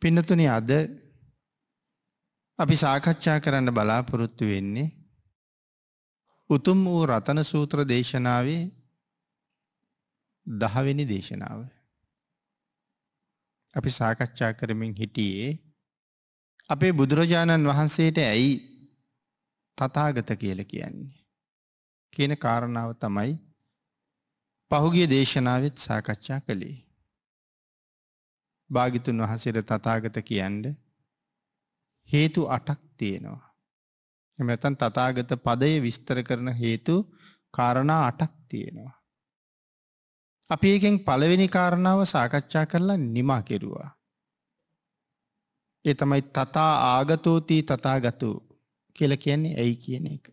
පින්නතුනි අද අපි සාකච්ඡා කරන්න බලාපොරොත්තු වෙන්නේ උතුම් වූ රතන සූත්‍ර දේශනාවේ දහවෙනි දේශනාව. අපි සාකච්ඡා කරමින් හිටියේ අපේ බුදුරජාණන් වහන්සේට ඇයි තතාගත කියල කියන්නේ. කියන කාරණාව තමයි පහුගිය දේශනාවත් සාකච්ඡා කළේ. භාගිතුන් වහසට තතාගත කියන්ඩ හේතු අටක් තියෙනවා. එමතන් තතාගත පදය විස්තර කරන හේතු කාරණා අටක් තියෙනවා. අපි එකෙන් පළවෙනි කාරණාව සාකච්ඡා කරලා නිමා කෙරුවා. ඒ තමයි තතා ආගතෝතී තතාගතු කියල කියන්නේ ඇයි කියන එක.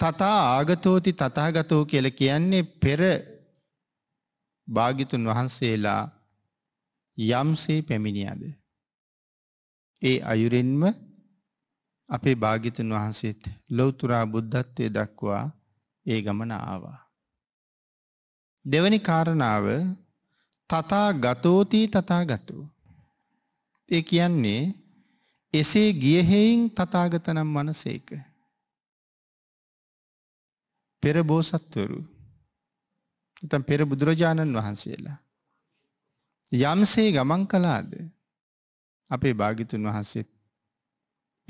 තතා ආගතෝති තතාගතෝ කියල කියන්නේ පෙර භාගිතුන් වහන්සේලා යම්සේ පැමිණියද. ඒ අයුරෙන්ම අපේ භාගිතුන් වහන්සේත් ලොවතුරා බුද්ධත්වය දක්වා ඒ ගමන ආවා. දෙවැනි කාරණාව තතා ගතෝතී තතා ගතු. ඒ කියන්නේ එසේ ගියහෙයින් තතාගතනම් මනසේක. පෙර බෝසත්වරු තම් පෙර බුදුරජාණන් වහන්සේලා යම්සේ ගමන් කලාද අපේ භාගිතුන් වහන්සේත්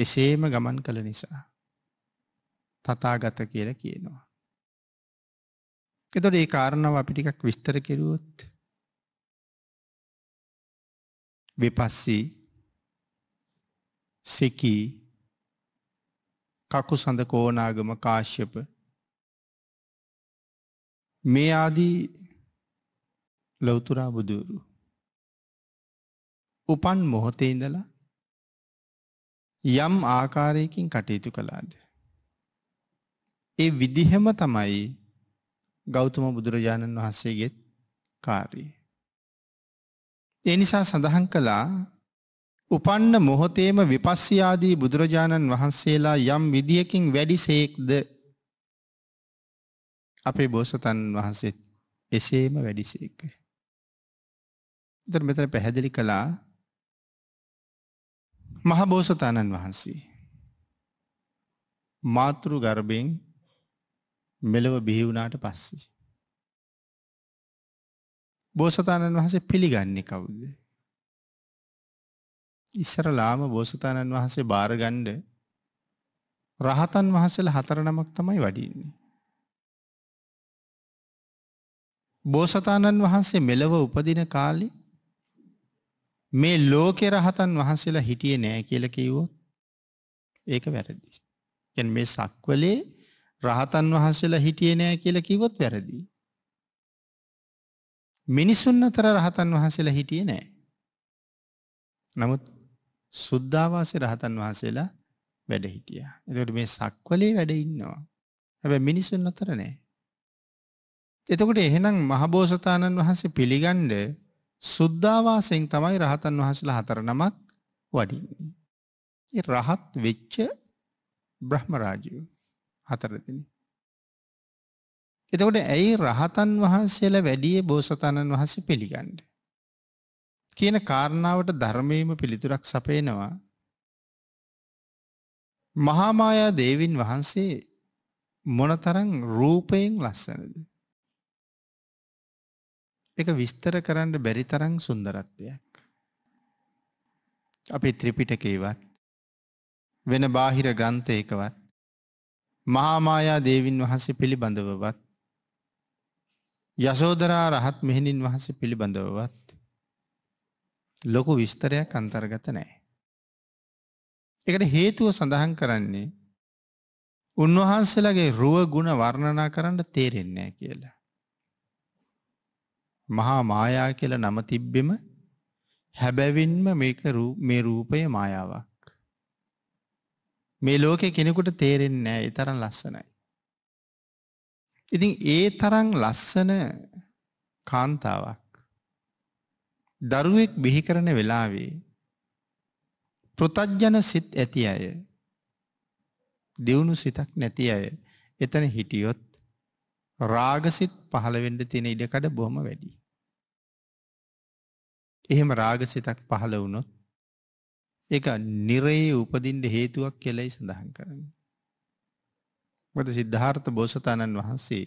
එසේම ගමන් කළ නිසා තතාගත කියල කියනවා. එතොට ඒ කාරණාව අපිටිකක් විස්තර කෙරුවොත් වෙපස්සී සෙකී කකු සඳ කෝනාගම කාශ්‍යප මේ ආදී ලොවතුරා බුදුරු උපන් මොහොතේ ඉඳලා යම් ආකාරයකින් කටයුතු කළාද. ඒ විදිහෙම තමයි ගෞතම බුදුරජාණන් වහන්සේගෙත් කාරී. එනිසා සඳහන් කළා උපන්න මොහොතේම විපස්සියාදී බුදුරජාණන් වහන්සේලා යම් විදිහකින් වැඩි සේක්ද අපේ බෝසතන් වහන්සේ එසේම වැඩිසේක. ඉතර මෙතන පැහැදිලි කළා මහබෝසතාණන් වහන්සේ. මාතෘ ගර්භයෙන් මෙලව බිහිවුණාට පස්සේ. බෝසතාණන් වහසේ පිළිගන්නේ කවුද. ඉස්සර ලාම බෝසතාණන් වහන්සේ භාරගණ්ඩ රහතන් වහසල හතර නමක් තමයි වඩින්නේ. බෝසතාණන් වහන්සේ මෙලව උපදින කාලි මේ ලෝකෙ රහතන් වහන්සේලා හිටිය නෑ කියල කිව්වොත් ඒක වැරදි. ගැන් මේ සක්වලේ රහතන් වහන්සේලා හිටිය නෑ කියල කිවොත් වැරදි. මිනිසුන් අතර රහතන් වහන්සේලා හිටිය නෑ. නමුත් සුද්ධවාසය රහතන් වහන්සේලා වැඩ හිටිය. එතට මේ සක්වලේ වැඩ ඉන්නවා. හැබ මිනිසුන් අතර නෑ. එතකොට එහෙනම් මහබෝසතාණන් වහන්සේ පිළිගණ්ඩ සුද්ධවාසයෙන් තමයි රහතන් වහසලා හතර නමක් වඩින්නේ. ඒ රහත් වෙච්ච බ්‍රහ්මරාජයෝ හතර දෙන. එතකොට ඇයි රහතන් වහන්සේල වැඩිය බෝසතාණන් වහන්සේ පිළිගන්ඩ. කියන කාරණාවට ධර්මයම පිළිතුරක් සපේනවා. මහාමායා දේවින් වහන්සේ මොනතරං රූපයෙන් ලස්සනද. එක විස්තර කරන්න බැරි තරං සුන්දරත්වයක්. අපේ ත්‍රිපිටකේවත් වෙන බාහිර ග්‍රන්ථයකවත් මහාමායා දේවින් වහන්සේ පිළිබඳවවත් යසෝදරා රහත් මෙහිණින් වහන්සේ පිළිබඳවවත් ලොකු විස්තරයක් අන්තර්ගත නෑ. එකට හේතුව සඳහන් කරන්නේ උන්වහන්සේලගේ රුව ගුණ වර්ණනා කරන්න තේරෙන්නේ කියලා. මහා මායා කියලා නම තිබ්බෙම හැබැවින්ම මේක මේ රූපය මායාවක්. මේ ලෝකෙ කෙනෙකුට තේරෙන්නේ නෑ ඒ තරම් ලස්සනයි. ඉතින් ඒ තරම් ලස්සන කාන්තාවක් දරුවෙක් බිහි කරන වෙලාවේ පෘතජ්ජන සිත් ඇති අය දියුණු සිතක් නැති අය එතන හිටියොත් රාගසිත් පහළවෙඩ තියෙන ඉඩකඩ බොහොම වැඩි. එහෙම රාගසිතක් පහළ වුණොත් එක නිරයේ උපදින්ට හේතුවක් කෙලයි සඳහන් කරන්න. මත සිද්ධාර්ථ බෝසතාණන් වහන්සේ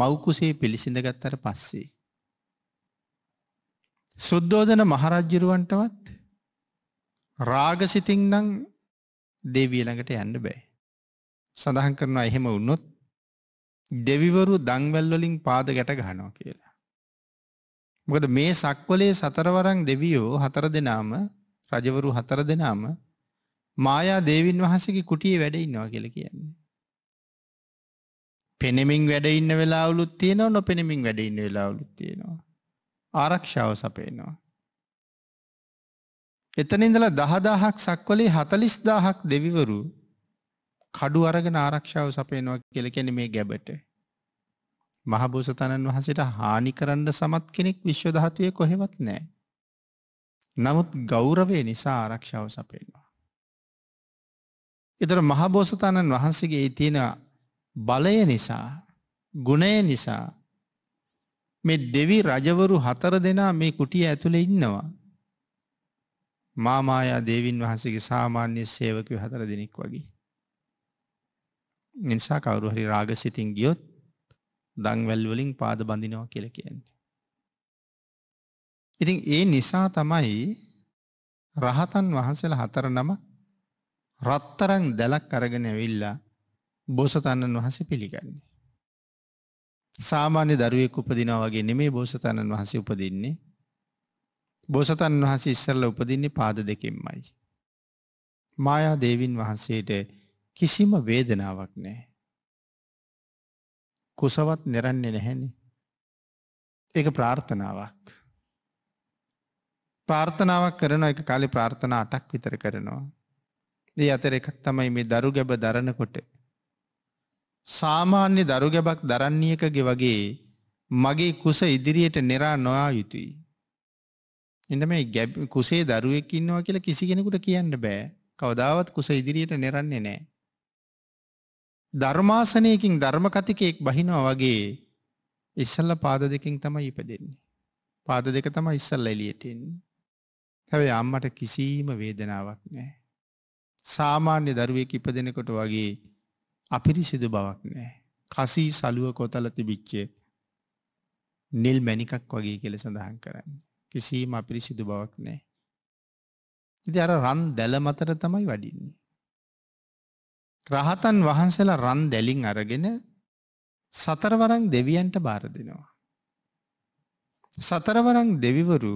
මෞකුසේ පිළිසිඳගත්තර පස්සේ. සුද්දෝදන මහරජ්ජිරුවන්ටවත් රාගසිතින් නං දෙවිය ළඟට යන්න බෑ. සඳහන් කරනවා එහෙම වුන්නොත් දෙවිවරු දංවැල්වලින් පාද ගැට ගහනෝ කියලා. මොකද මේ සක්වලේ සතරවරන් දෙවියෝ හතර දෙනාම රජවරු හතර දෙනාම මායා දේවින් වහසගේ කුටියේ වැඩඉන්නවා කියල කියන්නේ. පෙනෙමින් වැඩඉන්න වෙලාවුලුත් තියෙනවා නො පෙනෙමින් වැඩඉන්න වෙලාවුලුත් තියෙනවා. ආරක්ෂාව සපේනවා. එතනින්දලා දහදාහක් සක්වලේ හතලිස් දාහක් දෙවිවරු කඩු අරගෙන ආරක්ෂාව සපේනවා කියල කෙන මේ ගැබට. මහබෝසතණන් වහසට හානි කරන්න සමත් කෙනෙක් විශ්වධාතුවය කොහෙවත් නෑ. නමුත් ගෞරවය නිසා ආරක්ෂාව සපේවා. එතර මහබෝසතණන් වහන්සගේ තියෙන බලය නිසා ගුණය නිසා මේ දෙවි රජවරු හතර දෙනා මේ කුටිය ඇතුළ ඉන්නවා. මාමායා දේවින් වහන්සගේ සාමාන්‍ය සේවකව හතර දෙනෙක් වගේ. නිසා කවරුහරි රාගසිතින් ගියොත් දංවැල් වලින් පාද බඳිනවා කියල කියන්නේ. ඉතින් ඒ නිසා තමයි රහතන් වහන්සේලා හතර නම රත්තරං දැලක් අරගෙන ඇවිල්ලා බෝසතන්නන් වහසේ පිළිගන්නේ. සාමාන්‍ය දරුවෙක් උපදිනා වගේ නෙමේ බෝසතණන් වහසේ උපදින්නේ. බෝසතන් වහස ඉස්සල්ල උපදින්නේ පාද දෙකෙන්මයි. මායා දේවින් වහන්සේට කිසිම වේදනාවක් නෑ. කුසවත් නෙරන්නේ නැහැනි. ඒක ප්‍රාර්ථනාවක්. ප්‍රාර්ථනාවක් කරන එක කාලි ප්‍රාර්ථනා අටක් විතර කරනවා. දී අතර එකක් තමයි මේ දරු ගැබ දරනකොට. සාමාන්‍ය දරු ගැබක් දරන්නේකගේ වගේ මගේ කුස ඉදිරියට නෙරා නොයා යුතුයි. එඳ මේ ගැබ කුසේ දරුවෙක් ඉන්නවා කියලා කිසි කෙනෙකුට කියන්න බෑ කවදාවත් කුස ඉදිරියට නෙරන්නේ නෑ. ධර්මාසනයකින් ධර්මකතිකයෙක් බහිනවා වගේ ඉස්සල්ල පාද දෙකින් තම ඉපදෙන්නේ. පාද දෙක තම ඉස්සල්ල එලියටෙන්නේ. හැවේ අම්මට කිසිීම වේදනාවක් නෑ. සාමාන්‍ය දරුවෙක් ඉප දෙනකොට වගේ අපිරිසිදු බවක් නෑ. කසී සලුව කොතල තිබිච්චේ නිල් මැනිකක් වගේ කෙල සඳහන් කරන්න. කිසිීම අපිරිසිදු බවක් නෑ. ඉති අර රන් දැල මතර තමයි වඩින්නේ. රහතන් වහන්සේලා රන් දැලින් අරගෙන සතරවරං දෙවියන්ට බාර දෙනවා. සතරවරං දෙවිවරු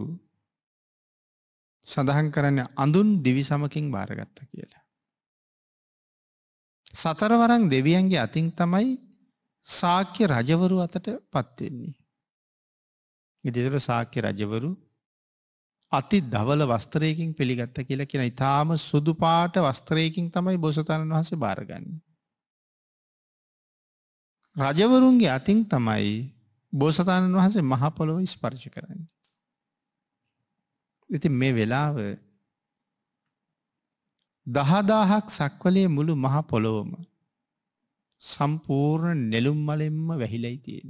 සඳහන් කරන්න අඳුන් දිවි සමකින් භාරගත්ත කියලා. සතරවරං දෙවියන්ගේ අතින් තමයි සාක්‍ය රජවරු අතට පත්වෙන්නේ. ඉදිර සාක්‍ය රජවරු අති දවල වස්ත්‍රයකින් පිළිගත්ත කියලා කියෙන ඉතාම සුදු පාට වස්ත්‍රයකින් තමයි බොසතණන් වහසේ භාරගන්න. රජවරුන්ගේ අතින් තමයි බෝසතාණන් වහන්සේ මහපොළොව ස්පර්ශ කරන්න. ඉති මේ වෙලාව දහදාහක් සක්වලේ මුළු මහ පොළොවම සම්පූර්ණ නෙළුම් මලෙන්ම වැහිලයි තියෙන.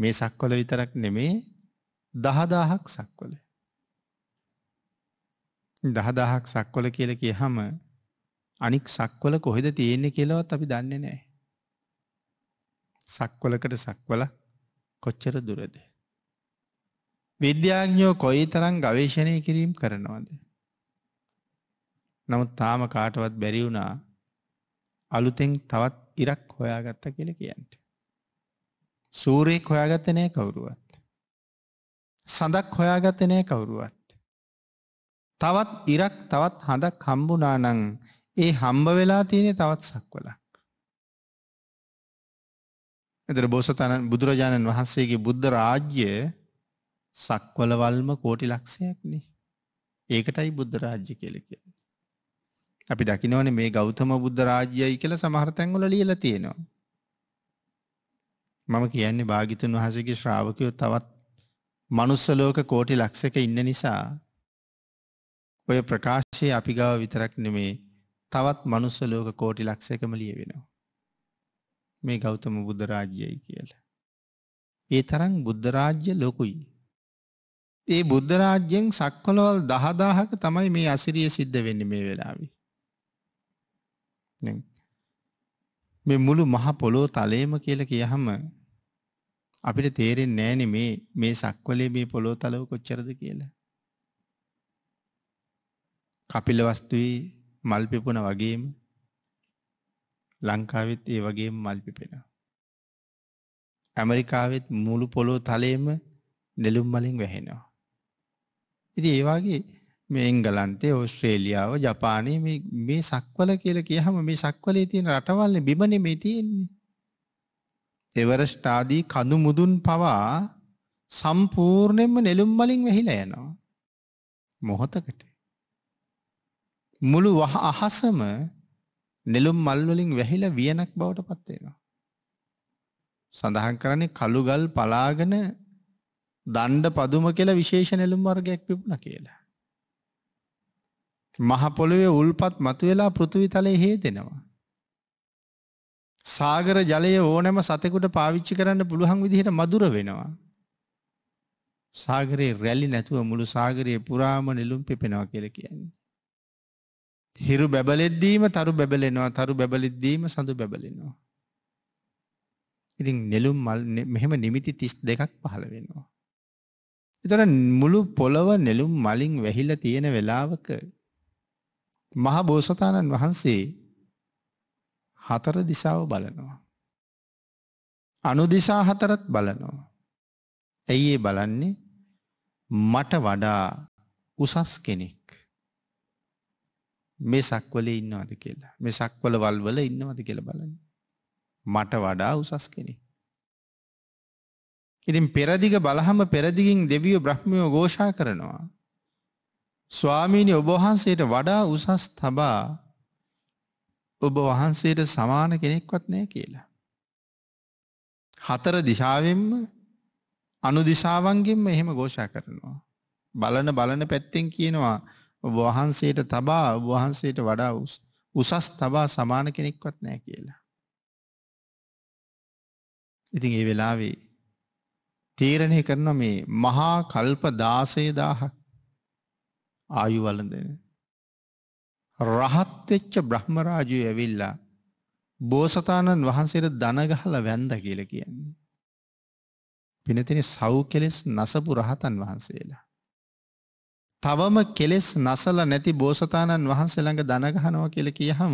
මේ සක්වල විතරක් නෙමේ දහදාහක් සක්වල. දහදාහක් සක්වල කියල කිය හම අනික් සක්වල කොහෙද තියෙන්නේ කියලවත් අපි දන්නේ නෑ. සක්වලකට සක්වල කොච්චර දුරද. විද්‍යාඥෝ කොයි තරම් ගවේශණය කිරීම් කරනවාද. නමුත් තාම කාටවත් බැරිවුණා අලුතෙන් තවත් ඉරක් හොයාගත්ත කියල කියන්ට. සූරයෙක් හොයාගත්ත නෑ කවුරුවත්. සඳක් හොයාගත නෑ කවුරුවත්. තවත් ඉරක් තවත් හඳක් හම්බුනානං ඒ හම්බ වෙලා තියෙනෙ තවත් සක්වලක්. එතර බෝසතනන් බුදුරජාණන් වහන්සේගේ බුද්ධ රාජ්‍ය සක්වලවල්ම කෝටි ලක්ෂයක්න ඒකටයි බුද්ධ රාජ්‍ය කෙලක. අපි දකිනවන මේ ගෞතම බුද්ධ රාජ්‍යයි කියල සමහරතැංගොල ලියල තියෙනවා. මම කියන්නේ භාගිතන් වහසගේ ශ්‍රාවකයෝ තවත් මනුස්සලෝක කෝටි ලක්සක ඉන්න නිසා ඔය ප්‍රකාශයේ අපි ගාව විතරක් නෙමේ තවත් මනුස්සලෝක කෝටි ලක්සකම ලිය වෙනවා. මේ ගෞතම බුද්ධරාජ්‍යයි කියල. ඒ තරන් බුද්ධරාජ්‍ය ලොකුයි. ඒ බුද්ධරාජ්‍යයෙන් සක්කොලොවල් දහදාහක තමයි මේ අසිරිය සිද්ධ වෙන්න මේ වෙලාවි. මේ මුළු මහ පොලෝ තලේම කියල කියහම අපිට තේරෙන්නේ නැහැනේ මේ මේ සක්වලේ මේ පොළොව තලව කොච්චරද කියලා. කපිල වස්තුවේ මල් පිපුණ වගේම ලංකාවෙත් ඒ වගේම මල් පිපෙනවා. ඇමරිකාවෙත් මුළු පොළොව තලයේම නෙළුම් මලින් වැහෙනවා. ඉතින් ඒ වගේ මේ එංගලන්තේ ඕස්ට්‍රේලියාව ජපානයේ මේ මේ සක්වල කියලා කියහම මේ සක්වලේ තියෙන රටවල් බිම නෙමෙයි තියෙන්නේ. එවරස්ට් ආදී කඳු මුදුන් පවා සම්පූර්ණයෙන්ම නෙළුම් වලින් වැහිලා යනවා. මොහොතකට. මුළු වහ අහසම නෙළුම් මල් වලින් වැහිලා වියනක් බවට පත් වෙනවා. සඳහන් කරන්නේ කළු ගල් පලාගෙන දණ්ඩ පදුම කියලා විශේෂ නෙළුම් වර්ගයක් පිපුණා කියලා. මහ පොළොවේ උල්පත් මතුවලා පෘථිවි තලයේ හේදෙනවා. සාගර ජලය ඕනෑම සතෙකුට පාවිච්චි කරන්න පුළුවන් විදිහට මදුර වෙනවා. සාගරයේ රැලි නැතුව මුළු සාගරයේ පුරාම නිලුම් පිපෙනවා කියලා කියන්නේ. හිරු බැබලෙද්දීම තරු බැබලෙනවා තරු බැබලෙද්දීම සඳු බැබලෙනවා. ඉතින් නෙළුම් මල් මෙහෙම නිමිති 32ක් පහළ වෙනවා. ඒතර මුළු පොළව නෙළුම් මලින් වැහිලා තියෙන වෙලාවක මහ බෝසතාණන් වහන්සේ හතර දිසාව බලනවා. අනුදිසා හතරත් බලනවා. ඇයි ඒ බලන්නේ මට වඩා උසස් කෙනෙක් මේ සක්වල ඉන්නවද කියලා මේ සක්වල වල්වල ඉන්නවද කියල බලන්න මට වඩා උසස් කෙනෙ ඉතින් පෙරදිග බලහම පෙරදිගින් දෙවිය බ්‍රහ්මියෝ ගෝෂා කරනවා ස්වාමීණි ඔබහන්සේට වඩා උසස් තබා ඔබ වහන්සේට සමාන කෙනෙක්වත් නෑ කියලා. හතර දිශාවෙන්ම අනුදිශාවන්ගෙන්ම එහෙම ගෝෂා කරනවා. බලන බලන පැත්තෙන් කියනවා වහන්සේට තබා වහන්සේට වඩා උසස් තබා සමාන කෙනෙක්වත් නෑ කියලා. ඉතින් ඒ වෙලාවේ තීරණය කරන මේ මහා කල්ප දාසේ දාහක් ආයු වලඳෙන රහත් වෙච්ච බ්‍රහ්ම රාජය ඇවිල්ලා බෝසතාණන් වහන්සේට දනගහලා වැන්ද කියලා කියන්නේ. පිනතින සව් කෙලෙස් නසපු රහතන් වහන්සේලා. තවම කෙලෙස් නසල නැති බෝසතාණන් වහන්සේ ළඟ දනගහනවා කියලා කියහම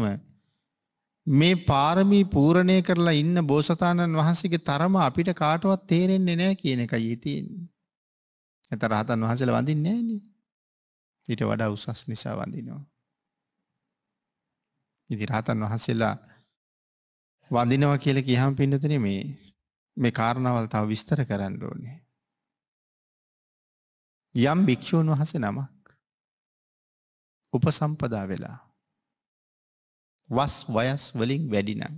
මේ පාරමී පූරණය කරලා ඉන්න බෝසතාණන් වහන්සේගේ තරම අපිට කාටවත් තේරෙන්නේ නැහැ කියන එකයි තියෙන්නේ. එතන රහතන් වහන්සේලා වඳින්නේ නැහැනේ. ඊට වඩා උසස් නිසා වඳිනවා. ඉති රහතන් වහන්සේලා වඳිනවා කියල කියහම් පින්නතන මේ මේ කාරණාවල් තව විස්තර කරන්න ඕනේ. යම් භික්‍ෂූන් වහස නමක් උපසම්පදා වෙලා වස් වයස් වලින් වැඩිනම්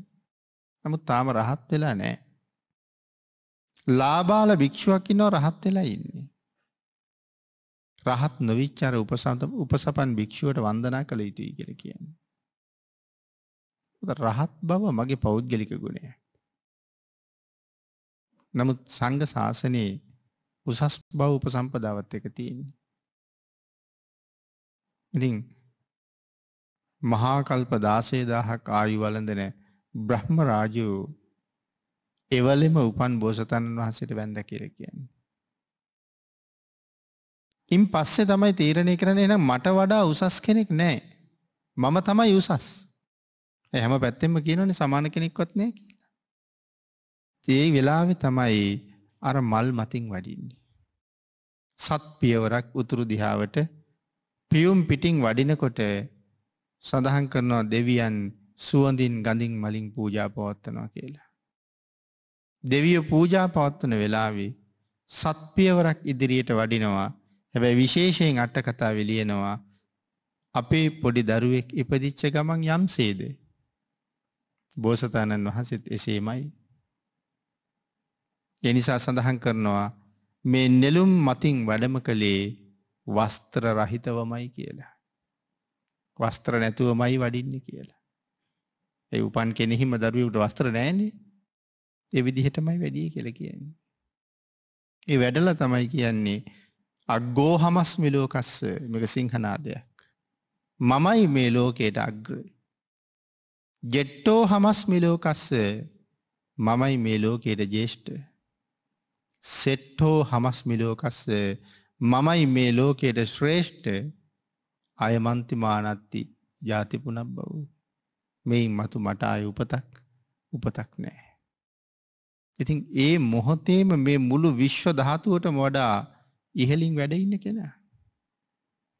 නමුත් තාම රහත් වෙලා නෑ. ලාබාල භික්‍ෂුවකි නෝ රහත් වෙලා ඉන්නේ. රහත් නොවිච්චාර උපසන්ත උපසපන් භික්‍ෂුවට වන්දනා කළ යුතුයි කර කියන්නේ. රහත් බව මගේ පෞද්ගලික ගුණය. නමුත් සංඝ ශාසනයේ උසස් බව උපසම්පදාවත් එක තියන්නේ. ඉතින් මහාකල්ප දාසේ දහක් ආයු වලඳන බ්‍රහ්ම රාජූ එවලෙම උපන් බෝසතණන් වහන්සේට වැැඳ කියර කියන්නේ. ඉන් පස්සේ තමයි තීරණය කරන එන මට වඩා උසස් කෙනෙක් නෑ. මම තමයි උසස්. හැම පැත්තෙම කියනනේ සමාන කෙනෙක්වත් නෑ කියලා. ඒ වෙලාවෙ තමයි අර මල් මතින් වඩින්නේ. සත් පියවරක් උතුරු දිහාවට පියුම් පිටින් වඩිනකොට සඳහන් කරනවා දෙවියන් සුවඳින් ගඳින් මලින් පූජා පවත්වනවා කියලා. දෙවිය පූජා පවත්වන වෙලාවේ සත්පියවරක් ඉදිරියට වඩිනවා හැබැයි විශේෂයෙන් අට්ටකතා වෙලියනවා අපේ පොඩි දරුවෙක් ඉපදිච්ච ගමන් යම්සේද බෝසතාණන් වහන්සෙත් එසේමයි. එනිසා සඳහන් කරනවා මේ නෙළුම් මතින් වැඩම කළේ වස්ත්‍ර රහිතවමයි කියලා. වස්ත්‍ර නැතුවමයි වඩින්න කියලා. ඒ උපන් කෙනෙහිම දරුවට වස්ත්‍ර නෑනේ ඒ විදිහටමයි වැඩිය කියල කියන්නේ. ඒ වැඩල තමයි කියන්නේ අග්ගෝ හමස් මිලෝකස්ස මේක සිංහනාදයක්. මමයි මේ ලෝකයට අග්‍රයි. ජෙට්ටෝ හමස් මිලෝකස්ස මමයි මේ ලෝකයට ජේෂ්ඨ. සෙට්ටෝ හමස් මිලෝකස්ස මමයි මේ ලෝකයට ශ්‍රේෂ්ඨ අයමන්තිමානත්ති ජාතිපුනක් බව. මෙයින් මතු මට අය උපතක් උපතක් නෑ. ඉතින් ඒ මොහොතේම මේ මුළු විශ්ව ධාතුවටම වඩා ඉහලින් වැඩඉන්න කෙනා.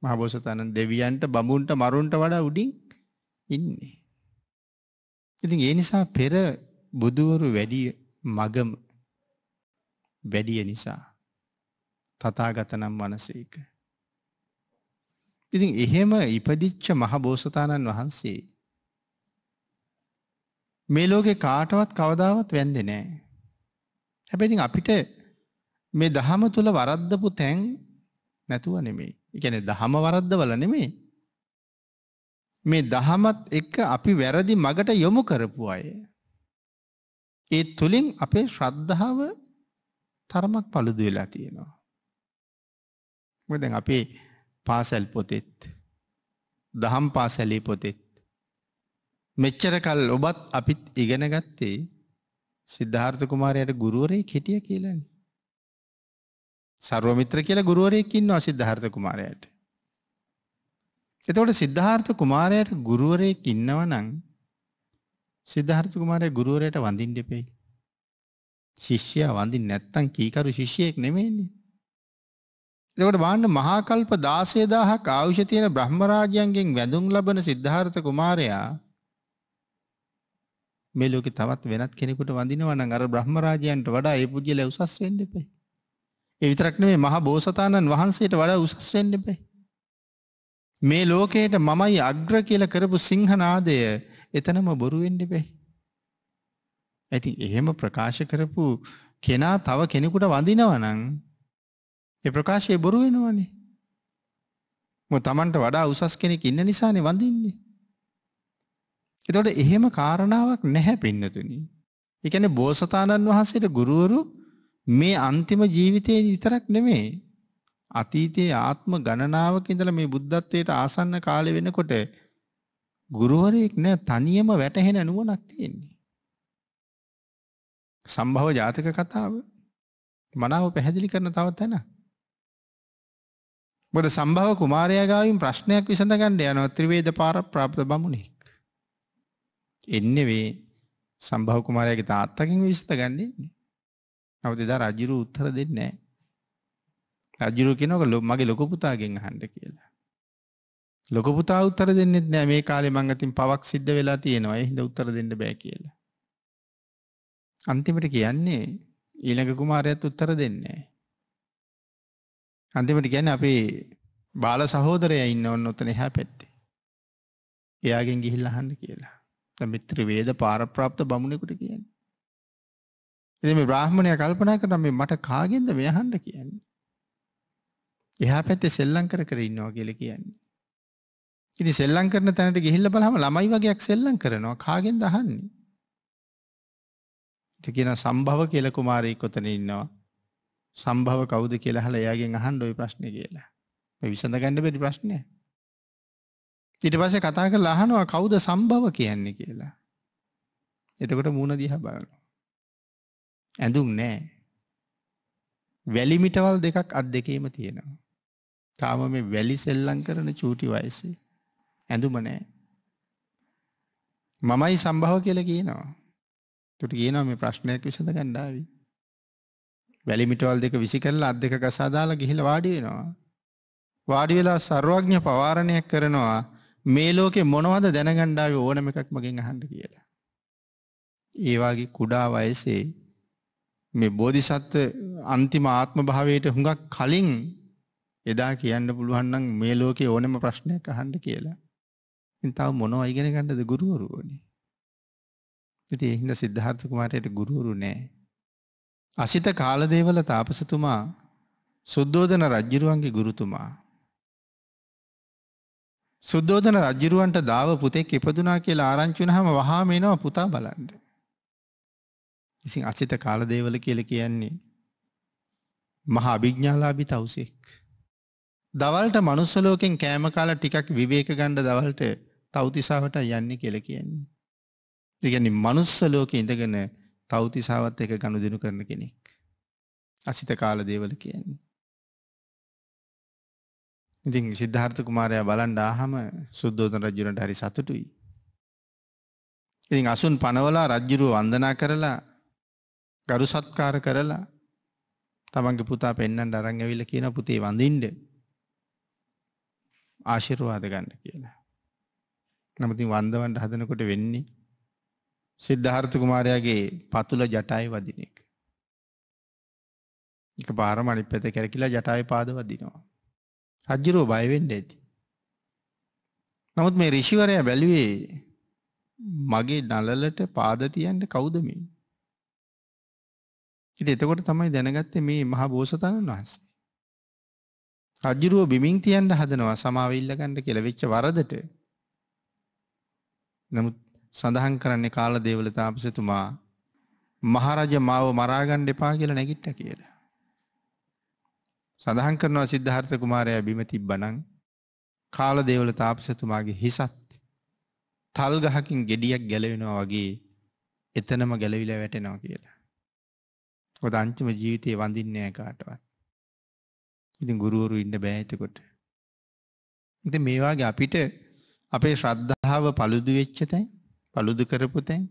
මහබෝසතනන් දෙවියන්ට බමුන්ට මරුන්ට වඩා උඩින් ඉන්නේ. ඉතින් ඒ නිසා පෙර බුදුවරු වැඩි මගම වැඩිය නිසා තතාගතනම් වනසේක. ඉතින් එහෙම ඉපදිච්ච මහබෝසතාණන් වහන්සේ මේ ලෝකෙ කාටවත් කවදාවත් වැන්දෙ නෑ. හැබැතින් අපිට මේ දහම තුළ වරද්දපු තැන් නැතුව නෙමේ. ඉගැන දහම වරද්ද වල නෙමේ මේ දහමත් එක්ක අපි වැරදි මගට යොමු කරපු අය. ඒ තුළින් අපේ ශ්‍රද්ධාව තරමක් පළුදු වෙලා තියෙනවා. දැන් අපේ පාසැල් පොතෙත් දහම් පාසැලේ පොතෙත් මෙච්චර කල් ඔබත් අපිත් ඉගෙන ගත්තේ සිද්ධාර්ථ කුමාරයට ගුරුවරේ කෙටිය කියලනි. සර්වමිත්‍ර කියලා ගුරුවරයෙක් ඉන්නවා සිද්ධාර්ථ කුමාරයට. එතකොට සිද්ධාර්ථ කුමාරයට ගුරුවරයෙක් ඉන්නව නං සිද්ධාර්ථ කුමාරය ගුරුවරයට වඳින් දෙපෙයි. ශිෂ්‍යය වඳින් නැත්තං කීකරු ශිෂ්‍යයෙක් නෙමේන්නේ. එකට බාන්න මහාකල්ප දාසේදාහක් ආවුෂ තියෙන බ්‍රහ්මරාජයන්ගෙන් වැඳුම් ලබන සිද්ධාර්ථ කුමාරයා මෙලෝක තවත් වෙනත් කෙනෙකුට වඳිනවන අර බ්‍රහ්මරාජයන්ට වඩා ඒ පුද්ගල උසස් වෙන්න එපේ. ඒ විතරක් නෙමේ මහ බෝසතාණන් වහන්සේට වඩා උසස් වෙන්න එපේ. මේ ලෝකයට මමයි අග්‍ර කියල කරපු සිංහනාදය එතනම බොරුවෙන්ඩි බැයි. ඇති එහෙම ප්‍රකාශ කරපු කෙනා තව කෙනෙකුට වඳිනවනං එ ප්‍රකාශය බොරු වෙනවනේ. ම තමන්ට වඩා උසස් කෙනෙක් ඉන්න නිසානේ වඳින්නේ. එතොට එහෙම කාරණාවක් නැහැ පින්නතුනි. එකන බෝසතාණන් වහන්සේට ගුරුවරු මේ අන්තිම ජීවිතයේ විතරක් නෙමේ අතීතයේ ආත්ම ගණනාවක ඉඳලා මේ බුද්ධත්වයට ආසන්න කාලෙ වෙනකොට ගුරුවරයෙක් නෑ තනියම වැටහෙන නුවණක් තියෙන්නේ. සම්භව ජාතක කතාව මනාව පැහැදිලි කරන තව තැන. මොකද සම්භව කුමාරයා ගාවින් ප්‍රශ්නයක් විසඳගන්න යනවා ත්‍රිවේද පාර ප්‍රාප්ත බමුණෙක්. එන්නේ වේ සම්භව කුමාරයාගේ තාත්තගෙන් විසඳගන්නේ. නමුත් එදා රජුරු උත්තර දෙන්නේ නැහැ. රජුරු කෙනක ලො මගේ ලොකපුතාගෙන් අහන්ඩ කියලා. ලොකපුතා උත්තර දෙන්නෙත් නෑ මේ කාලෙ මං අතින් පවක් සිද්ධ වෙලා තියෙනවා හිද උත්තර දෙන්න බෑ කියලා. අන්තිමට කියන්නේ ඊළඟ කුමාරයත් උත්තර දෙන්නේ. අන්තිමට ගැන අපේ බාල සහෝදරය ඉන්න ඔන්න ඔතන එහැ පැත්තේ. එයාගෙන් ගිහිල්ල අහන්න කියලා. මිත්‍ර වේද පාරප්‍රාප්ත බමුණෙකුට කියන්නේ. එද මේ බ්‍රාහ්මණය කල්පනා කරන මේ මට කාගෙන්ද මෙයහන්ට කියන්නේ. එහා පැත්තේ සෙල්ලම් කර කර ඉන්නවා කියලා කියන්නේ. ඉතින් සෙල්ලම් කරන තැනට ගිහිල්ලා බලහම ළමයි වගේක් සෙල්ලම් කරනවා කාගෙන්ද අහන්නේ? ඉතින් කියන සම්භව කියලා කුමාරයෙක් ඔතන ඉන්නවා. සම්භව කවුද කියලා අහලා එයාගෙන් අහන්න ওই ප්‍රශ්නේ කියලා. මේ විසඳගන්න බැරි ප්‍රශ්නය. ඊට පස්සේ කතා කරලා අහනවා කවුද සම්භව කියන්නේ කියලා. එතකොට මූණ දිහා බලනවා. ඇඳුම් නැහැ. වැලි මිටවල් දෙකක් අත් දෙකේම තියෙනවා. තාම මේ වැලි සෙල්ලම් කරන චූටි වයසේ ඇඳුම නැහැ. මමයි සම්භව කියලා කියනවා. ඒකට කියනවා මේ ප්‍රශ්නයක් විසඳ ගන්න ආවි. වැලි මිටවල් දෙක විසි කරලා අත් දෙක ගසා දාලා ගිහිල්ලා වාඩි වෙනවා. වාඩි වෙලා ਸਰවඥ පවාරණයක් කරනවා මේ ලෝකේ මොනවද දැනගන්න ආවේ ඕනම එකක් මගෙන් අහන්න කියලා. ඒ වගේ කුඩා වයසේ මේ බෝධිසත්ව අන්තිම ආත්ම භාවයට හුඟක් කලින් එදා කියන්න පුළුවන් නම් මේ ලෝකේ ඕනෙම ප්‍රශ්නයක් අහන්න කියලා. ඉතින් තව මොනව ඉගෙන ගන්නද ගුරුවරු ඕනේ. ඉතින් ඒ හින්දා සිද්ධාර්ථ කුමාරයට ගුරුවරු නැහැ. අසිත කාලදේවල තාපසතුමා සුද්ධෝදන රජුරුවන්ගේ ගුරුතුමා. සුද්ධෝදන රජුරුවන්ට දාව පුතෙක් ඉපදුනා කියලා ආරංචි වුණාම වහාම එනවා පුතා බලන්න. ඉතින් අසිත කාලදේවල කියලා කියන්නේ මහා අභිඥාලාභී තවුසෙක්. දවල්ට මනුස්සලෝකෙන් කෑම කාල ටිකක් විවේක ගණ්ඩ දවල්ට තවතිසාවට යන්න කෙල කියන්නේ. දෙගැන මනුස්සලෝක ඉඳගෙන තවතිසාවත් එක ගණු දෙනු කරන කෙනෙක්. අසිත කාල දේවල කියන්නේ. ඉතින් සිද්ධාර්ථ කුමාරය බලන්ඩ ආහම සුද්දෝධන රජුනට හරි සතුටුයි. ඉතින් අසුන් පනවලා රජ්ජුරුව වන්දනා කරලා ගරු සත්කාර කරලා තමන්ගේ පුතා පෙන්න්න අරංගවිල කියන පුතේ වඳින්ඩ ආශිරවාද ගන්න කියලා. නමති වන්දවන්ට හදනකොට වෙන්නේ සිද්ධාර්ථ කුමාරයාගේ පතුල ජටයි වදින එක. එක පාරම අනිත් පැත කැරකිලා ජටායි පාද වදිනවා. රජ්ජුරුව බය වෙන්න ඇති. නමුත් මේ ඍෂිවරයා බැලුවේ මගේ නලලට පාද තියන්න කවුද මේ? ඉතින් එතකොට තමයි දැනගත්තේ මේ මහා බෝසතාණන් වහන්සේ. රජ්ජුරුව බිමින් තියන්ට හදනවා සමාවිල්ලකන්ට කියල වෙච්ච වරදට. නමුත් සඳහන් කරන්නේ කාල දේවල තාපසතුමා මහරජ මාව මරාගණ්ඩ එපා කියල නැගිට්ට කියල. සඳහන් කරනවා සිද්ධහර්ථ කුමාරය බිමති බනං කාල දේවල තාපසතුමාගේ හිසත් තල් ගහකින් ගෙඩියක් ගැලවෙනවා වගේ එතනම ගැලවිල වැටෙනවා කියලා. කොද අංචම ජීවිතය වඳින්නේ කාටවත්. ඉතින් ගුරුවරු ඉන්න බෑ එතකොට. ඉතින් මේ වගේ අපිට අපේ ශ්‍රද්ධාව paludu වෙච්ච තැන් paludu කරපු තැන්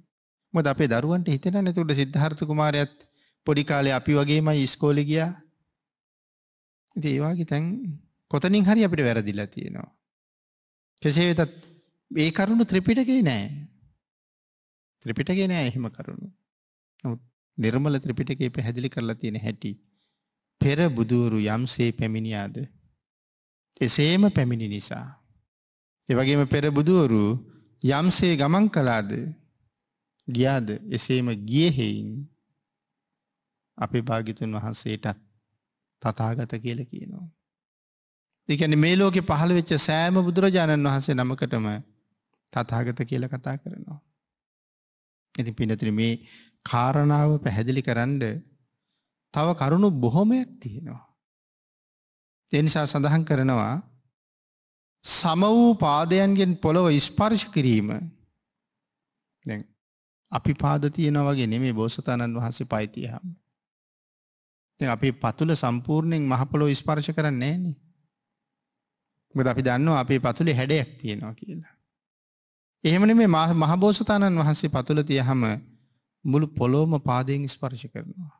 මොකද අපේ දරුවන්ට හිතෙන්නේ නැහැ එතකොට සිද්ධාර්ථ කුමාරයාත් පොඩි කාලේ අපි වගේමයි ඉස්කෝලේ ගියා. ඉතින් ඒ වගේ තැන් කොතනින් හරි අපිට වැරදිලා තියෙනවා. කෙසේ වෙතත් මේ කරුණු ත්‍රිපිටකේ නෑ. ත්‍රිපිටකේ නෑ එහෙම කරුණු. නමුත් නිර්මල ත්‍රිපිටකේ පැහැදිලි කරලා තියෙන හැටි පෙර බුදුවරු යම්සේ පැමිණියාද. එසේම පැමිණි නිසා. එවගේම පෙර බුදුවරු යම්සේ ගමන් කලාද ගියාද එසේම ගියහෙයින් අපේ භාගිතුන් වහන්සේටත් තතාගත කියල කියනවා. දෙකැන මේ ලෝකෙ පහළ වෙච්ච සෑම බුදුරජාණන් වහන්සේ නමකටම තතාගත කියල කතා කරනවා. ඉති පිනතුර මේ කාරණාව පැහැදිලි කරන්න තව කරුණු බොහොමයක් තියෙනවා. එනිසා සඳහන් කරනවා සම වූ පාදයන්ගෙන් පොළොව ස්පර්ශ කිරීම දැන් අපි පාද තියෙනවා වගේ නෙමේ බෝසතාණන් වහන්සේ පයිතියහම. දැන් අපි පතුල සම්පූර්ණයෙන් මහපොළොව ස්පර්ශ කරන්නේ නෑනේ. මොකද අපි දන්නවා අපේ පතුලේ හැඩයක් තියෙනවා කියලා. එහෙම නෙමේ මහබෝසතාණන් වහන්සේ පතුල තියහම මුළු පොළොවම පාදයෙන් ස්පර්ශ කරනවා.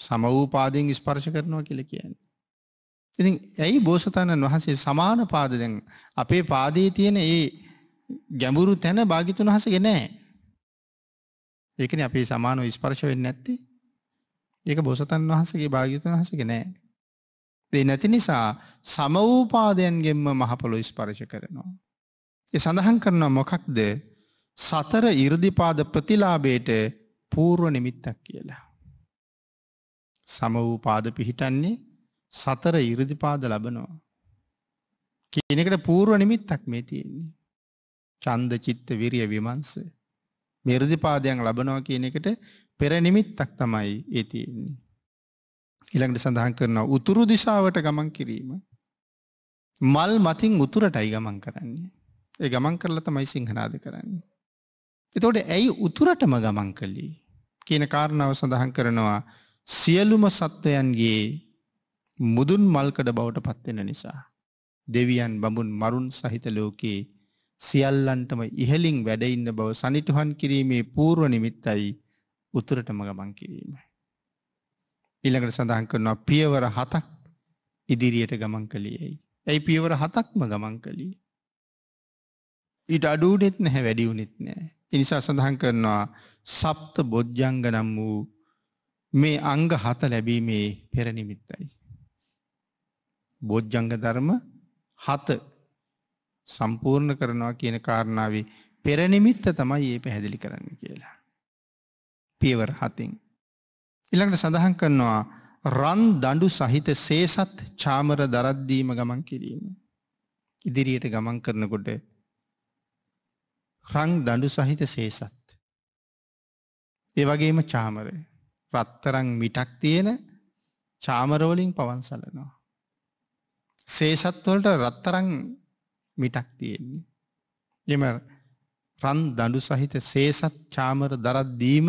සමවූපාදයෙන් ස්පර්ශ කරනවා කියල කියන්න. ඉතින් ඇයි බෝසතාණන් වහන්සේ සමාන පාදදැන් අපේ පාදයේ තියෙන ඒ ගැඹුරු තැන භාගිතුන් වහසගෙන නෑ. ඒකන අපේ සමානව ස්පර්ශ වෙන්න ඇත්තේ ඒක බොසතන් වහසගේ භාගිතුන් වහසක නෑ. දේ නැති නිසා සමවූපාදයන්ගෙන්ම මහපොලො ස්පර්ශ කරනවා. එ සඳහන් කරනවා මොකක්ද සතර ඉරදිපාද ප්‍රතිලාබයට පූර්ුව නිමිත්තක් කියලා. සම වූ පාද පිහිටන්නේ සතර ඉරදිපාද ලබනවා. කියනකට පූර්ුව නිමිත්තක් මේ තියෙන්නේ. චන්ද චිත්ත විරිය විමන්ස. මෙරදිපාදයන් ලබනවා කියන එකට පෙර නිමිත්තක් තමයි ඒ තියෙන්නේ. ඉළඟට සඳහන් කරනවා උතුරු දිසාවට ගමන් කිරීම. මල් මතින් උතුරටයි ගමන් කරන්නේ. ඒ ගමන් කරලා තමයි සිංහනාද කරන්නේ. එතෝට ඇයි උතුරටම ගමන් කළී කියන කාරණාව සඳහන් කරනවා සියලුම සත්වයන්ගේ මුදුන් මල්කඩ බවට පත්වෙන නිසා. දෙවියන් බඹුන් මරුන් සහිත ලෝකයේ සියල්ලන්ටම ඉහලින් වැඩඉන්න බව සනිටුහන් කිරීමේ පූර්ව නිමිත්තයි උතුරටම ගමන් කිරීම. ඉළඟට සඳහන් කරනවා පියවර හතක් ඉදිරියට ගමන් කළියයි. ඇයි පියවර හතක්ම ගමන් කළී. ඊට අඩුවනෙත් නැහැ වැඩියුනෙත් නෑ. එනිසා සඳහන් කරනවා සප්ත බොජ්ජංග නම් වූ මේ අංග හත ලැබීමේ පෙරනිමිත්තයි. බෝජ්ජංග ධර්ම හත සම්පූර්ණ කරනවා කියන කාරණාව පෙරනිමිත්ත තමයි ඒ පැහැදිලි කරන්න කියලා. පියවර හතින්. ඉළඟට සඳහන් කරනවා රන් දඩු සහිත සේසත් චාමර දරද්දීම ගමන් කිරීම. ඉදිරියට ගමන් කරනකොට රං දඩු සහිත සේසත්. ඒවගේම චාමරය. රත්තරං මිටක් තියෙන චාමරෝලින් පවන්සලනවා. සේෂත්වලට රත්තරං මිටක් තියෙන්නේ. එම රන් දඩු සහිත සේසත් චාමර දරද්දීම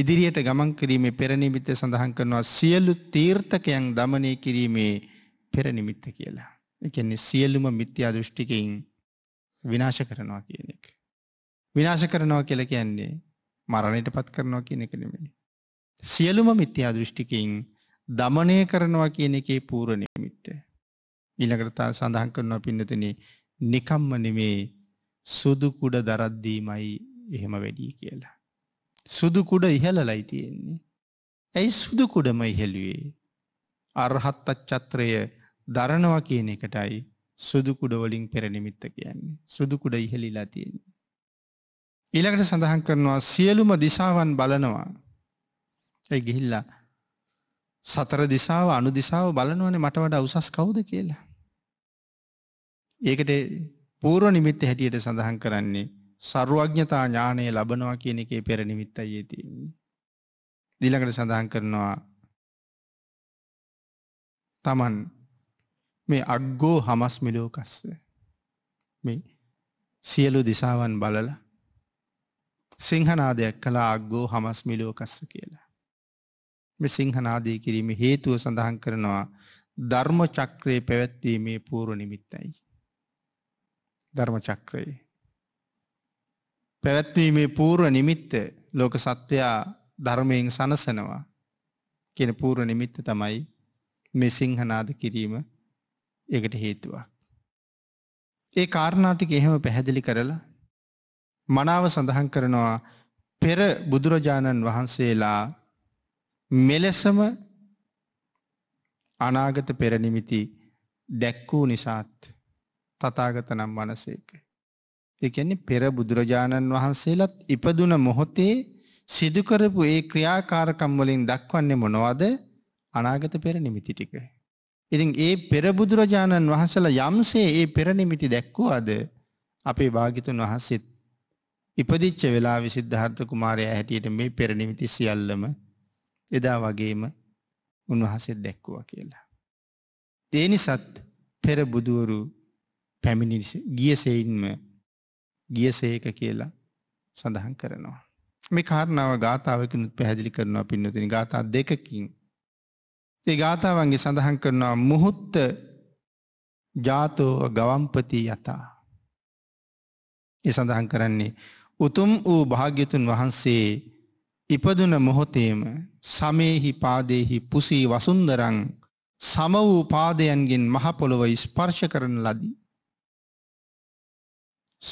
ඉදිරියට ගමන් කිරීමේ පෙරනිමිත්ත සඳහන් කරනවා සියලු තීර්ථකයන් දමනය කිරීමේ පෙරනිමිත්ත කියලා. එකන්නේ සියලුම මිත්‍යා දෘෂ්ටිකයින් විනාශ කරනවා කියන එක. විනාශ කරනවා කියල කියන්නේ මරණයට පත් කරනවා කියන එක නෙමෙයි. සියලුම මිත්‍යා දෘෂ්ටිකින් දමනය කරනවා කියන එකේ පූර්ණ නිමිත්ත. ඊළඟට සඳහන් කරනවා පින්නතුනි නිකම්ම නෙමේ සුදු කුඩ දරද්දීමයි එහෙම වැඩි කියලා. සුදු කුඩ ඉහළලයි තියෙන්නේ. ඇයි සුදු කුඩම ඉහෙළුවේ? අරහත් චත්‍රය දරනවා කියන එකටයි සුදු කුඩ වලින් පෙර නිමිත්ත කියන්නේ. සුදු කුඩ ඉහෙලිලා තියෙන්නේ. ඊළඟට සඳහන් කරනවා සියලුම දිශාවන් බලනවා. ඒ ගිහිල්ලා සතර දිසාව අනු දිසාව බලනුවනේ මට වඩ උසස් කවුද කියලා. ඒකට පූර්ව නිමිත්ත හැටියට සඳහන් කරන්නේ සර්වඥතා ඥානය ලබනවා කියන එකේ පෙර නිමිත්තයි ඒ තියෙන්නේ. ඊළඟට සඳහන් කරනවා තමන් මේ අග්ගෝ හමස් මිලෝකස්ස මේ සියලු දිසාවන් බලලා සිංහනාදයක් කලා අග්ගෝ හමස් මිලෝකස්ස කියලා. මේ සිංහනාදී කිරීම හේතුව සඳහන් කරනවා ධර්ම චක්‍රයේ පැවැත්වීමේ පූර්ව නිමිත්තයි. ධර්ම චක්‍රයේ. පැවැත්වීමේ පූර්ව නිමිත්ත ලෝක සත්‍යයා ධර්මයෙන් සනසනවා කියන පූර්ව නිමිත්ත තමයි මේ සිංහනාද කිරීම ඒකට හේතුවක්. ඒ කාරණාටික එහෙම පැහැදිලි කරලා මනාව සඳහන් කරනවා පෙර බුදුරජාණන් වහන්සේලා මෙලෙසම අනාගත පෙරනිමිති දැක්වූ නිසාත් තතාගත නම් වනසේක. එකන්නේ පෙර බුදුරජාණන් වහන්සේලත් ඉපදුන මොහොතේ සිදුකරපු ඒ ක්‍රියාකාරකම්වලින් දක්වන්නේ මොනවද අනාගත පෙර නිමිති ටික. ඉතින් ඒ පෙරබුදුරජාණන් වහන්සල යම්සේ ඒ පෙරනිමිති දැක්වුවද අපේ භාගිතුන් වහන්සෙත් ඉපදිච්ච වෙලා විසිද්ධාර්ථ කුමාරය හැටියට මේ පෙරනිමිති සියල්ලම එදා වගේම උන්වහසෙත් දැක්කුව කියලා. දේනිසත් පෙර බුදුවරු පැමිණි ගියසෙයින්ම ගියසේක කියලා සඳහන් කරනවා. මේ කාරණාව ගාථාවකනුත් පැහැදිලි කරනවා පින්නතින ගාථා දෙකකින්. ඒ ගාථාවන්ගේ සඳහන් කරනවා මුහුත්ත ජාතෝ ගවම්පති යතා. ඒ සඳහන් කරන්නේ උතුම් වූ භාග්‍යතුන් වහන්සේ ඉපදුන මොහොතේම සමේහි පාදයෙහි පුසී වසුන්දරං සම වූ පාදයන්ගෙන් මහපොළොව ස්පර්ශ කරන ලදී.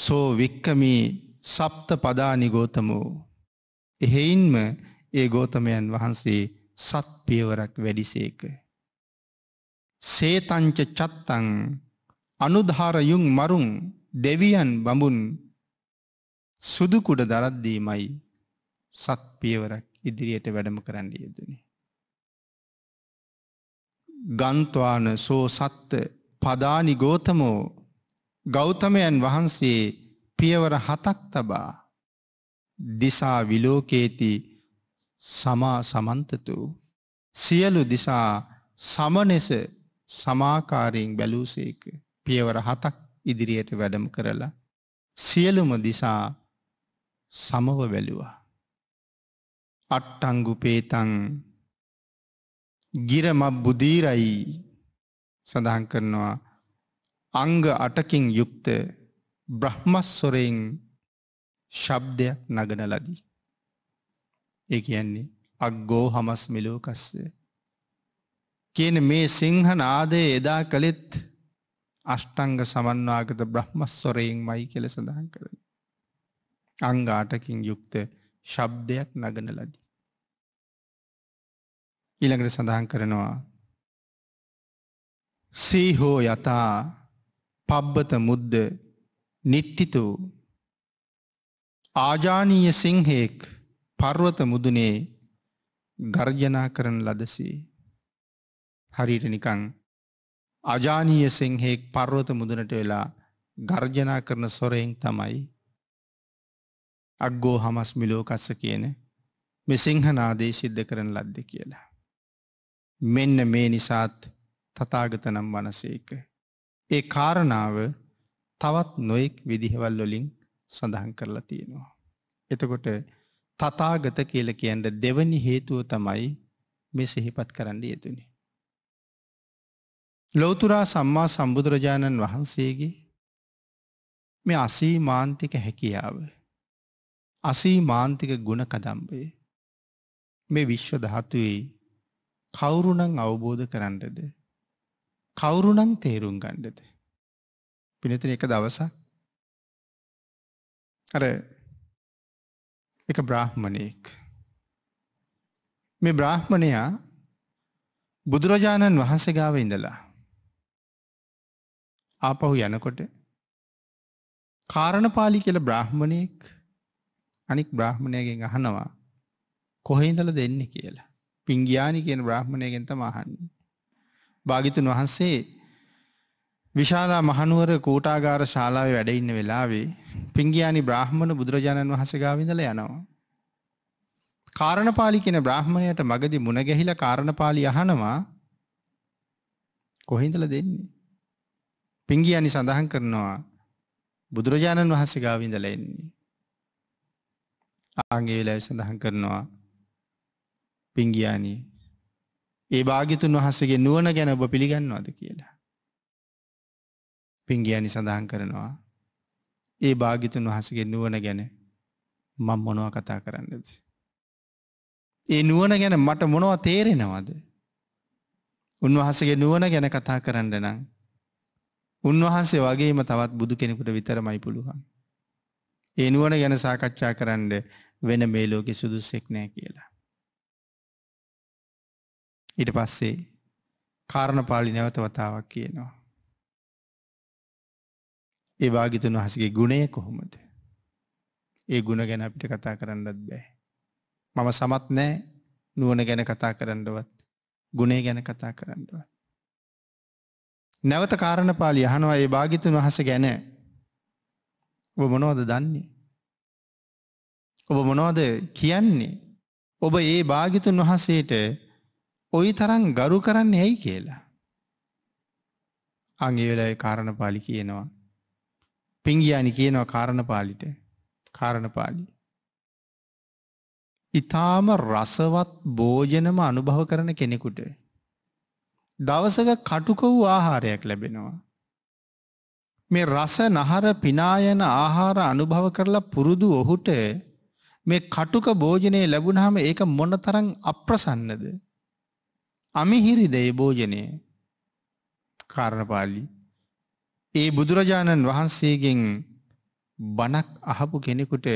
සෝ වික්කමී සප්ත පදානි ගෝතමෝ. එහෙයින්ම ඒ ගෝතමයන් වහන්සේ සත් පියවරක් වැඩිසේක. සේතංච චත්තං අනුධාරයුන් මරුන් දෙවියන් බඹුන් සුදුකුඩ දරද්දීමයි සත් පියවරක් ඉදිරියට වැඩම කරන්න යෙදනේ. ගන්තවාන සෝ සත්ත පදානි ගෝතමෝ ගෞතමයන් වහන්සේ පියවර හතක් තබා දිසා විලෝකේති සමා සමන්තතු සියලු දිසා සමනෙස සමාකාරයෙන් බැලූසේක පියවර හතක් ඉදිරියට වැඩම කරලා සියලුම දිසා සමව වැලුවා. අට්ටංගුපේතං ගිරම බුදීරයි සඳහන් කරනවා අංග අටකින් යුක්ත බ්‍රහ්මස්වරයෙන් ශබ්දයක් නගන ලදී. ඒ කියන්නේ අක්ගෝ හමස් මිලෝකස්ය. කියන මේ සිංහ නාදය එදා කළෙත් අෂ්ටංග සමන්වාගත බ්‍රහ්මස්වරයෙන් මයි කෙල සඳහන් කරන. අංගාටකින් යුක්ත ශබ්දයක් නගන ලදී. ඉළඟට සඳහන් කරනවා සීහෝ යතා පබ්බත මුද්ද නිට්ටිතු ආජානීය සිංහෙක් පර්වත මුදුනේ ගර්ජනා කරන ලදසේ හරිට නිකං අජානීය සිංහෙක් පර්වත මුදුනට වෙලා ගර්ජනා කරන සොරයෙන් තමයි අක්ගෝ හමස් මිලෝකස්ස කියන මෙ සිංහනාදේ සිද්ධ කරන ලද්ද කියලා. මෙන්න මේ නිසාත් තතාගතනම් වනසේක. ඒ කාරණාව තවත් නොයෙක් විදිහවල් වලින් සඳහන් කරලා තියෙනවා. එතකොට තතාගත කියල කියන්ට දෙවනි හේතුව තමයි මේ සිහිපත් කරන්න යෙතුනි. ලෝතුරා සම්මා සම්බුදුරජාණන් වහන්සේගේ මේ අසී මාන්තික හැකියාව අසී මාන්තික ගුණ කදම්බේ. මේ විශ්ව ධාතුවෙයි කවුරුනං අවබෝධ කරන්නද. කවුරුනං තේරුම් ගණ්ඩද. පිනතින එක දවස අර එක බ්‍රාහ්මණයෙක්. මේ බ්‍රාහ්මණයා බුදුරජාණන් වහන්සේගාව ඉඳලා. ආපහු යනකොට කාරණපාලි කියල බ්‍රාහ්මණයෙක් අනික් බ්‍රහ්මණයගෙන් අහනවා කොහෙඉඳල දෙන්න කියලා. පිංගයානි කියන බ්‍රහ්මණයගෙන් තම අහන්නේ. භාගිතුන් වහන්සේ විශාලා මහනුවර කෝටාගාර ශාලාව වැඩඉන්න වෙලාවේ පිංගයානි බ්‍රහ්මණ බුදුරජාණන් වහසගාවිඳල යනවා. කාරණපාලි කියෙන බ්‍රහ්මණයට මගදි මුණගැහිල කාරණපාලි අහනවා කොහින්දල දෙන්නේ. පිංගියනි සඳහන් කරනවා බුදුරජාණන් වහසගාවිඳල එන්නේ. ආගේ වෙලා සඳහන් කරනවා පිංගියානී ඒ භාගිතුන් වහසගේ නුවන ගැන ඔබ පිළිගන්නවාද කියලා. පිංගියනි සඳහන් කරනවා ඒ භාගිතුන් වහසගේ නුවන ගැන මං මොනව කතා කරන්නද. ඒ නුවන ගැන මට මොනව තේරෙනවද. උන්වහසගේ නුවන ගැන කතා කරන්න නම් උන්වහන්සේ වගේම තවත් බුදු කෙනෙකුට විතරමයි පුළුවන්. ඒ නුවන ගැන සාකච්ඡා කරන්න වෙන මේ ලෝකෙ සුදුස්සෙක් නෑ කියලා. ඊට පස්සේ කාරණපාලි නැවත වතාවක් කියනවා. ඒ වාගිතුන් වහසගේ ගුණය කොහොමද. ඒ ගුණ ගැන අපිට කතා කරන්නත් බෑ. මම සමත් නෑ නුවන ගැන කතා කරන්නවත් ගුණේ ගැන කතා කරන්නවත්. නැවත කාරණපාලි යහනවා ඒ භාගිතුන් වහස ගැන මොනෝද දන්නේ. ඔබ මොනවද කියන්නේ ඔබ ඒ භාගිතුන් වහන්සේට ඔයි තරන් ගරු කරන්න ඇයි කියලා. අංගේවෙලයි කාරණපාලි කියනවා. පිංගියානි කියනවා කාරණපාලිට කාරණපාලි. ඉතාම රසවත් භෝජනම අනුභව කරන කෙනෙකුට. දවසක කටුක වූ ආහාරයක් ලැබෙනවා. මේ රස නහර පිනායන ආහාර අනුභව කරලා පුරුදු ඔහුට මේ කටුක භෝජනය ලැබුණහම ඒක මොන තරං අප්‍රසන්නද. අමිහිරි දෙයි භෝජනය කාරණපාලි. ඒ බුදුරජාණන් වහන්සේගෙන් බණක් අහපු කෙනෙකුට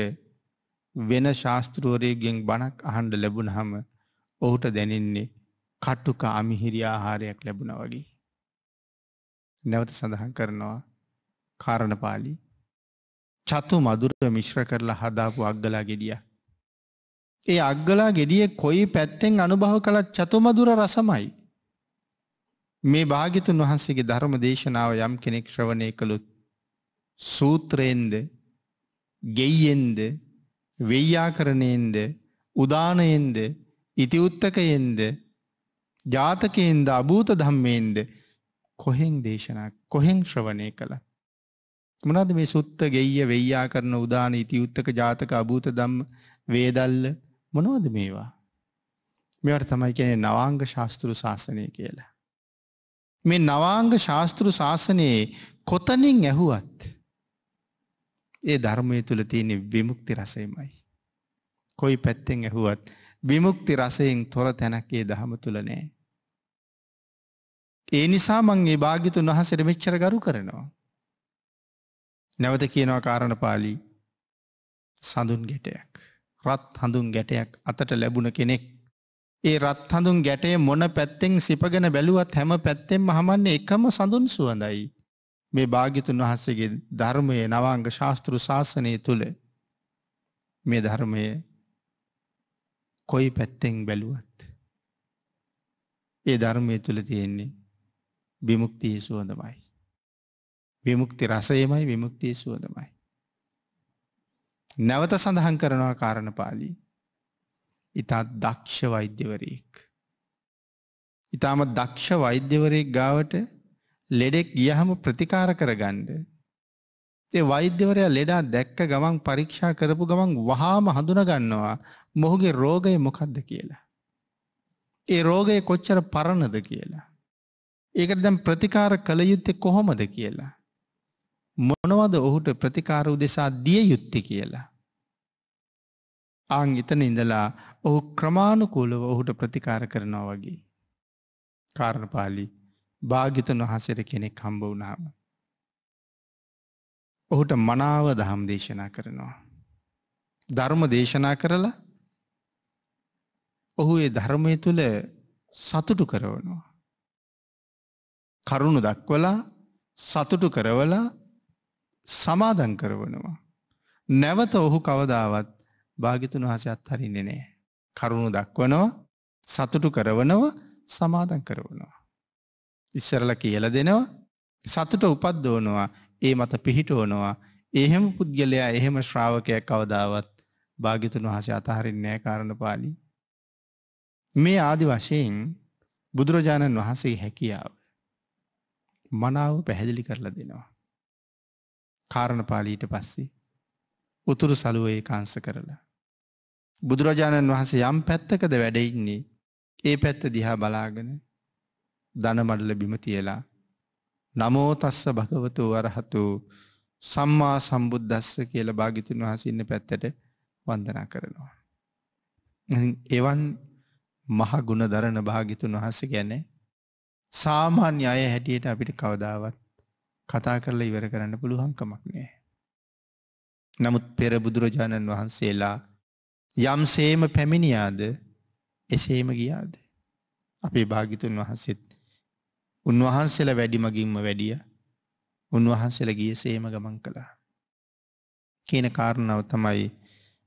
වෙන ශාස්තෘුවරයගෙන් බණක් අහන්ඩ ලැබුණහම ඔහුට දැනෙන්නේ කට්ටුක අමිහිරි ආහාරයක් ලැබුණ වගේ. නැවත සඳහන් කරනවා කාරණපාලි චතු මදුර මිශ්‍ර කරලා හදාපු අක්ගලා ගෙඩිය. ඒ අක්ගලා ගෙඩිය කොයි පැත්තෙන් අනුභව කළත් චතු මදුර රසමයි. මේ භාගිතුන් වහන්සේගේ ධර්ම දේශනාව යම් කෙනෙක් ශ්‍රවණය කළුත් සූත්‍රයෙන්ද ගෙයියෙන්ද වෙයියාකරණයෙන්ද උදානයෙන්ද ඉතිඋත්තකයෙන්ද ජාතකයෙන්ද අභූත ධම්මයෙන්ද කොහෙෙන් දේශනා කොහෙෙන් ශ්‍රවණය කළත්. මොනවද මේ සුත්ත ගෙය්‍ය වෙය්‍යා කරන උදාන ඉතිඋත්තක ජාතක අභූත ධම්ම වේදල්ල මොනවද මේවා? මේවට තමයි කියන්නේ නවාංග ශාස්ත්‍රු ශාසනය කියලා. මේ නවාංග ශාස්තෘ ශාසනයේ කොතනින් ඇහුවත් ඒ ධර්මය තුළ තියෙන විමුක්ති රසයමයි. කොයි පැත්තෙන් ඇහුවත් විමුක්ති රසයෙන් තොර තැනක් ඒ දහම තුළ නෑ. ඒ නිසා මං ඒ භාගිතුන් වහසට මෙච්චර ගරු කරනවා. නැවත කියනවා කාරණ පාලි සඳුන් ගැටයක්. රත් හඳුන් ගැටයක් අතට ලැබුණ කෙනෙක්. ඒ රත් හඳුන් ගැටේ මොන පැත්තෙන් සිපගෙන බැලුවත් හැම පැත්තෙන් හමන්නේ එකම සඳුන් සුවඳයි. මේ භාගිතුන් වහන්සේගේ ධර්මයේ නවාංග ශාස්තෘ ශාසනය තුළ මේ ධර්මය කොයි පැත්තෙන් බැලුවත්. ඒ ධර්මය තුළ තියෙන්නේ විමුක්තිය සුවඳමයි. විමුක්ති රසයමයි විමුක්තිය සුවදමයි. නැවත සඳහන් කරනවා කාරණපාලී. ඉතාත් දක්ෂ වෛද්‍යවරයෙක්. ඉතාම දක්ෂ වෛද්‍යවරයෙක් ගාවට ලෙඩෙක් ගියහම ප්‍රතිකාර කරගන්ඩ. ඒ වෛද්‍යවරය ලෙඩා දැක්ක ගමන් පරීක්ෂා කරපු ගමන් වහාම හඳුනගන්නවා මොහුගේ රෝගය මොකක්ද කියලා. ඒ රෝගය කොච්චර පරණද කියලා. ඒකට දැම් ප්‍රතිකාර කළ යුත්තේ කොහොමද කියලා. මොනවද ඔහුට ප්‍රතිකාර උදෙසා දිය යුත්ති කියලා. ආං එතන ඉඳලා ඔහු ක්‍රමාණුකූලව ඔහුට ප්‍රතිකාර කරනවා වගේ. කාරණපාලි භාගිතන් වහසර කෙනෙක් හම්බ වුණාම. ඔහුට මනාව දහම් දේශනා කරනවා. ධර්ම දේශනා කරලා ඔහු ඒ ධර්මය තුළ සතුටු කරවනවා. කරුණු දක්වලා සතුටු කරවලා සමාදන් කරවනවා. නැවත ඔහු කවදාවත් භාගිතුන් වහස අත්හරින්නේ නෑ. කරුණු දක්වනවා සතුටු කරවනව සමාදන් කරවනවා. ඉස්සරල කියල දෙනවා සතුට උපද්දෝනවා ඒ මත පිහිටෝනවා එහෙම පුද්ගලයා එහෙම ශ්‍රාවකයක් කවදාවත් භාගිතුන් වහසේ අතහරින්නේ කාරණ පාලි. මේ ආදි වශයෙන් බුදුරජාණන් වහන්සේ හැකියාව මනාව පැහැදිලි කරලා දෙනවා. කාරණපාලීට පස්සේ. උතුරු සලුව ඒකාංස කරලා. බුදුරජාණන් වහන්සේ යම් පැත්තකද වැඩඉන්නේ ඒ පැත්ත දිහා බලාගෙන දනමඩල බිම තියලා නමෝතස්ස භගවතු වරහතු සම්මා සම්බුද්ධස්ස කියල භාගිතුන් වහසින්න පැත්තට වන්දනා කරනවා. එවන් මහගුණ දරණ භාගිතුන් වහස ගැන සාමාන්‍ය අය හැටියට අපිට කවදාවත් කතා කරලා ඉවර කරන්න පුළුවන්කමක් නෑ. නමුත් පෙර බුදුරජාණන් වහන්සේලා යම් සේම පැමිණියාද එසේම ගියාද. අපේ භාගිතුන් වහන්සෙත් උන්වහන්සේලා වැඩි මගින්ම වැඩිය උන්වහන්සේලා ගිය සේම ගමන් කළා. කියන කාරණාව තමයි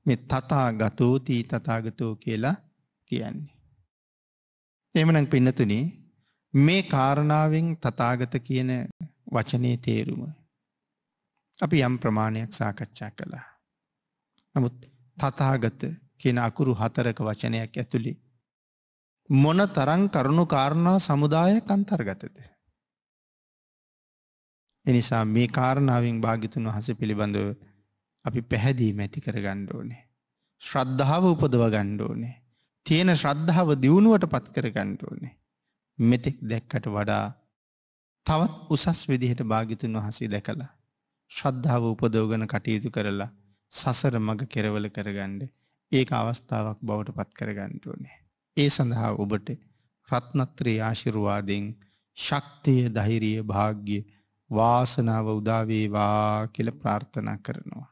මේ තතා ගතෝතී තතාගතෝ කියලා කියන්නේ. එමනං පින්නතුනි මේ කාරණාවෙන් තතාගත කියන වචනයේ තේරුම අපි යම් ප්‍රමාණයක් සාකච්ඡා කළා. නමුත් තතාගත කියෙන අකුරු හතරක වචනයක් ඇතුළි. මොන තරං කරුණු කාරණා සමුදායක් අන්තර්ගතද. එනිසා මේ කාරණාවෙන් භාගිතුන් වහස පිළිබඳව අපි පැහැදීම ඇති කර ගණ්ඩෝනේ. ශ්‍රද්ධාව උපදව ගණ්ඩෝනේ. තියෙන ශ්‍රද්ධාව දියුණුවට පත් කර ගණ්ඩෝනේ. මෙතෙක් දැක්කට වඩා තවත් උසස් විදිහට භාගිතුන් වහසේ දැකලා. ශ්‍රද්ධාව උපදෝගන කටයුතු කරලා සසර මඟ කෙරවල කරගණ්ඩ ඒක අවස්ථාවක් බවට පත් කරගන්නටඕනේ. ඒ සඳහා ඔබට රත්නත්‍රයේ ආශිරුවාදෙන් ශක්තිය දහිරිය භාග්‍ය වාසනාව උදාවේවා කියල ප්‍රාර්ථනා කරනවා.